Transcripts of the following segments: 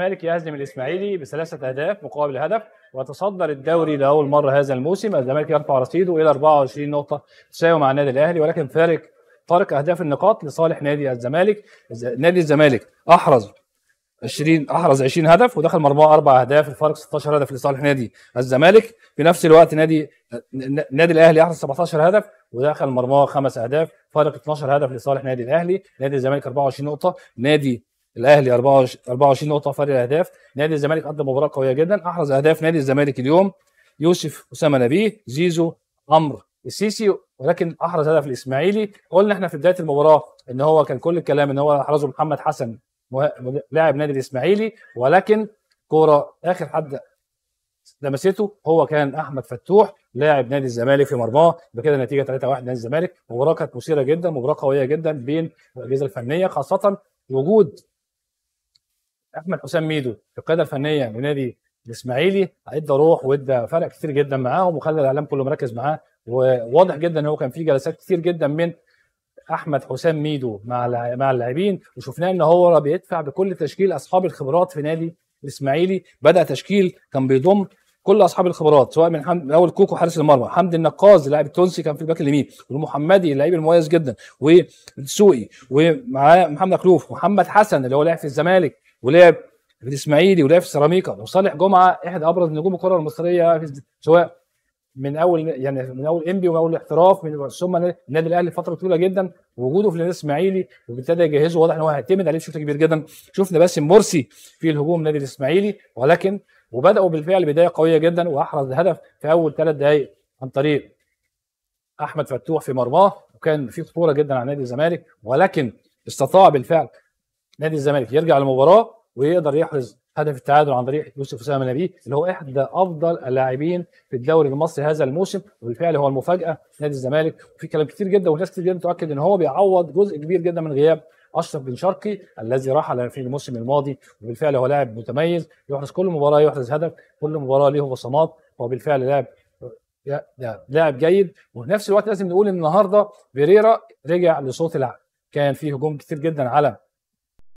الزمالك يهزم الاسماعيلي بثلاثه اهداف مقابل هدف وتصدر الدوري لاول مره هذا الموسم الزمالك يرفع رصيده الى 24 نقطه تساوي مع النادي الاهلي ولكن فارق فارق اهداف النقاط لصالح نادي الزمالك نادي الزمالك احرز 20 احرز 20 هدف ودخل مرماه اربع اهداف الفارق 16 هدف لصالح نادي الزمالك في نفس الوقت نادي النادي الاهلي احرز 17 هدف ودخل مرماه خمس اهداف فارق 12 هدف لصالح نادي الاهلي نادي الزمالك 24 نقطه نادي الاهلي 24 نقطه فرق الاهداف نادي الزمالك قدم مباراه قويه جدا احرز اهداف نادي الزمالك اليوم يوسف اسامه نبيه زيزو عمرو السيسي ولكن احرز هدف الاسماعيلي قلنا احنا في بدايه المباراه ان هو كان كل الكلام ان هو احرزه محمد حسن لاعب نادي الاسماعيلي ولكن كوره اخر حد لمسته هو كان احمد فتوح لاعب نادي الزمالك في مرماه بكده النتيجه 3-1 نادي الزمالك مباراه كانت مثيره جدا مباراه قويه جدا بين الاجهزه الفنيه خاصه وجود احمد حسام ميدو القياده الفنيه لنادي الاسماعيلي ادى روح وادى فرق كتير جدا معاهم وخلى الاعلام كله مركز معاه وواضح جدا ان هو كان في جلسات كتير جدا من احمد حسام ميدو مع مع اللاعبين وشفناه ان هو بيدفع بكل تشكيل اصحاب الخبرات في نادي الاسماعيلي بدا تشكيل كان بيضم كل اصحاب الخبرات سواء من, حمد اول كوكو حارس المرمى حمد النقاز اللاعب التونسي كان في الباك اليمين والمحمدي اللاعب المميز جدا والسوقي ومعاه محمد كلوف محمد حسن اللي هو لاعب في الزمالك ولعب في الاسماعيلي ولعب في سيراميكا وصالح جمعه احد ابرز نجوم الكره المصريه سواء من اول يعني من اول انبي ومن اول احتراف من ثم النادي الاهلي فتره طويله جدا وجوده في النادي الاسماعيلي وابتدى يجهزه واضح ان هو هيعتمد عليه بشكل كبير جدا شفنا باسم مرسي في الهجوم نادي الاسماعيلي ولكن وبداوا بالفعل بدايه قويه جدا واحرز هدف في اول ثلاث دقائق عن طريق احمد فتوح في مرماه وكان في خطوره جدا على نادي الزمالك ولكن استطاع بالفعل نادي الزمالك يرجع للمباراه ويقدر يحرز هدف التعادل عن طريق يوسف اسامه نبيه اللي هو احدى افضل اللاعبين في الدوري المصري هذا الموسم وبالفعل هو المفاجاه نادي الزمالك وفي كلام كتير جدا وناس كتير جدا تؤكد ان هو بيعوض جزء كبير جدا من غياب اشرف بن شرقي الذي رحل في الموسم الماضي وبالفعل هو لاعب متميز يحرز كل مباراه يحرز هدف كل مباراه له بصمات هو بالفعل لاعب لاعب جيد وفي نفس الوقت لازم نقول ان النهارده فيريرا رجع لصوت العقل كان في هجوم كتير جدا على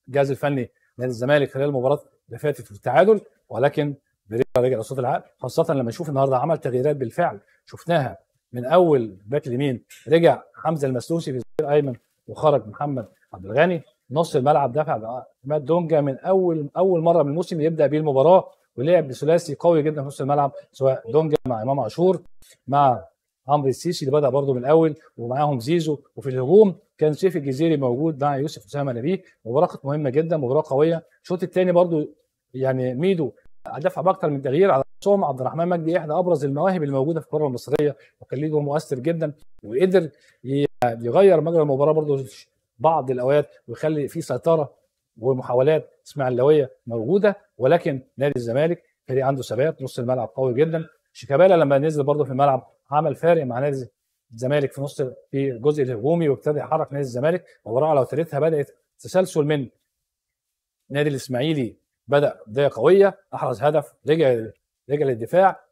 الجهاز الفني نادي الزمالك خلال المباراه اللي فاتت في التعادل ولكن فيريرا رجع لصوت العقل خاصه لما نشوف النهارده عمل تغييرات بالفعل شفناها من اول باك اليمين رجع حمزه المسلوسي في ظهير ايمن وخرج محمد عبد الغني نص الملعب دافع عماد دونجا من اول اول مره من الموسم يبدا بيه المباراه ولعب بثلاثي قوي جدا في نص الملعب سواء دونجا مع امام عاشور مع عمرو السيسي اللي بدا برضه من الاول ومعاهم زيزو وفي الهجوم كان سيف الجزيري موجود مع يوسف اسامه نبيه مباراه كانت مهمه جدا مباراه قويه الشوط الثاني برضه يعني ميدو دفع باكثر من تغيير على صوم عبد الرحمن مجدي احدى ابرز المواهب الموجوده في الكره المصريه وكان ليه مؤثر جدا وقدر يغير مجرى المباراه برضه بعض الاوقات ويخلي في سيطره ومحاولات اسماعيلويه موجوده ولكن نادي الزمالك فريق عنده ثبات نص الملعب قوي جدا شيكابالا لما نزل برضه في الملعب عمل فارق مع نادي الزمالك في نص في الجزء الهجومي وابتدى يحرك نادي الزمالك وبراعه لو ثالثها بدات تسلسل من نادي الاسماعيلي بدا بدايه قويه احرز هدف رجع رجع للدفاع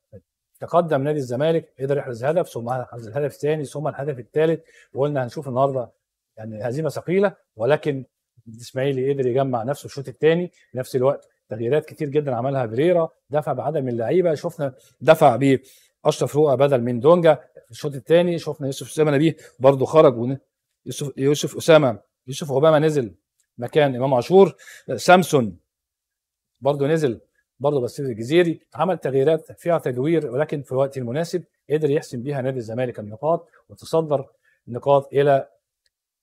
تقدم نادي الزمالك قدر يحرز هدف ثم احرز الهدف الثاني ثم الهدف الثالث وقلنا هنشوف النهارده يعني هزيمه ثقيله ولكن الاسماعيلي قدر يجمع نفسه الشوط الثاني في نفس الوقت تغييرات كتير جدا عملها بريرا دفع بعدد من اللعيبه شفنا دفع باشرف رؤى بدل من دونجا في الشوط الثاني شفنا يوسف اسامه نبيه برضه خرج يوسف يوسف اسامه يوسف اوباما نزل مكان امام عاشور سامسون برضه نزل برضه بس الجزيري عمل تغييرات فيها تدوير ولكن في الوقت المناسب قدر يحسم بيها نادي الزمالك النقاط وتصدر نقاط الى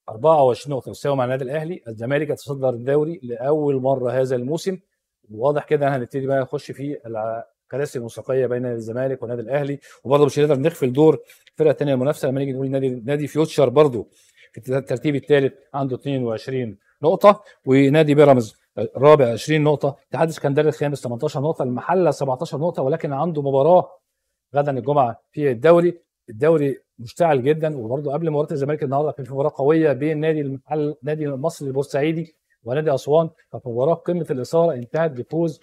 24 نقطه تساوي مع النادي الاهلي الزمالك يتصدر الدوري لاول مره هذا الموسم واضح كده هنبتدي بقى نخش في الكراسي الموسيقيه بين الزمالك والنادي الاهلي وبرضه مش هنقدر نغفل دور الفرقه الثانيه المنافسه لما نيجي نقول نادي نادي فيوتشر برضه في الترتيب الثالث عنده 22 نقطه ونادي بيراميدز الرابع 20 نقطه اتحاد اسكندريه الخامس 18 نقطه المحله 17 نقطه ولكن عنده مباراه غدا الجمعه في الدوري الدوري مشتعل جدا وبرده قبل مباراه الزمالك النهارده كان في مباراه قويه بين نادي المحل نادي المصري البورسعيدي ونادي اسوان كانت مباراه قمه الاثاره انتهت بفوز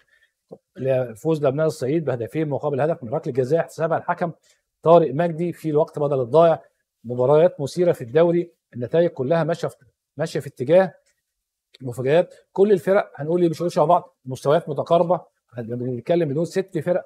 فوز لابناء الصعيد بهدفين مقابل هدف من ركله جزاء احتسابها الحكم طارق مجدي في الوقت بدل الضائع مباريات مثيره في الدوري النتائج كلها ماشيه ماشيه في اتجاه مفاجات كل الفرق هنقول إيه، مش هنقول شبه بعض مستويات متقاربه بنتكلم بدون ست فرق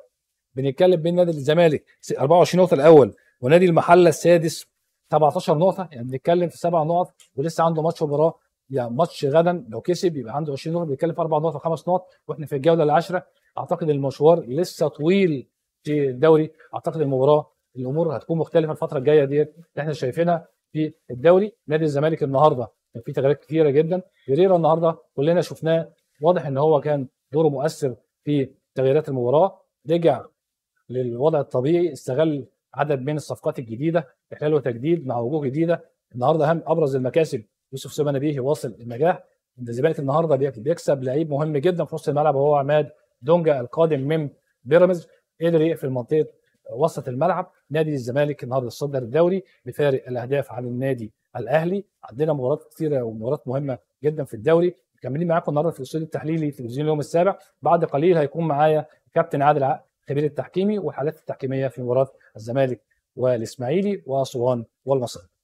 بنتكلم بين نادي الزمالك 24 نقطه الاول ونادي المحله السادس 17 نقطه يعني بنتكلم في سبع نقط ولسه عنده ماتش مباراه يعني ماتش غدا لو كسب يبقى عنده 20 نقطه بنتكلم في اربع نقط وخمس نقط واحنا في الجوله العاشره اعتقد المشوار لسه طويل في الدوري اعتقد المباراه الامور هتكون مختلفه الفتره الجايه ديت اللي احنا شايفينها في الدوري نادي الزمالك النهارده كان في تغييرات كثيره جدا بيريرا النهارده كلنا شفناه واضح ان هو كان دوره مؤثر في تغييرات المباراه رجع للوضع الطبيعي استغل عدد من الصفقات الجديده احلال وتجديد مع وجوه جديده النهارده اهم ابرز المكاسب يوسف سليمان بيه واصل النجاح ان الزمالك النهارده بيكسب لعيب مهم جدا في نص الملعب وهو عماد دونجا القادم من بيراميدز قدر يقفل منطقه وسط الملعب نادي الزمالك النهارده الصدر الدوري بفارق الاهداف عن النادي الاهلي عندنا مباريات كثيره ومباريات مهمه جدا في الدوري مكملين معاكم النهارده في الاستوديو التحليلي تلفزيون اليوم السابع بعد قليل هيكون معايا كابتن عادل عقل الخبير التحكيمي والحالات التحكيميه في مباراه الزمالك والاسماعيلي واسوان والمصري